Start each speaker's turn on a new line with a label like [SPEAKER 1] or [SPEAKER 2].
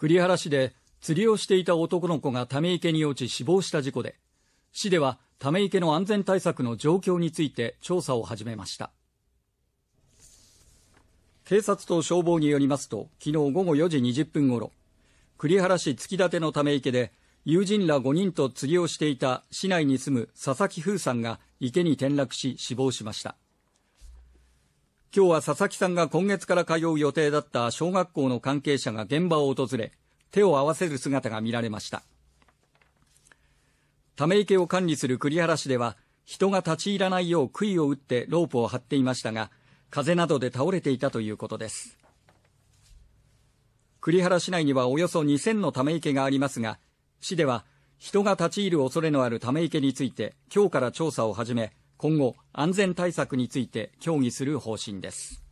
[SPEAKER 1] 栗原市で釣りをしていた男の子がため池に落ち死亡した事故で市ではため池の安全対策の状況について調査を始めました警察と消防によりますと昨日午後4時20分ごろ栗原市月立のため池で友人ら5人と釣りをしていた市内に住む佐々木風さんが池に転落し死亡しました今日は佐々木さんが今月から通う予定だった小学校の関係者が現場を訪れ手を合わせる姿が見られましたため池を管理する栗原市では人が立ち入らないよう杭を打ってロープを張っていましたが風などで倒れていたということです栗原市内にはおよそ2000のため池がありますが市では人が立ち入る恐れのあるため池について今日から調査を始め今後、安全対策について協議する方針です。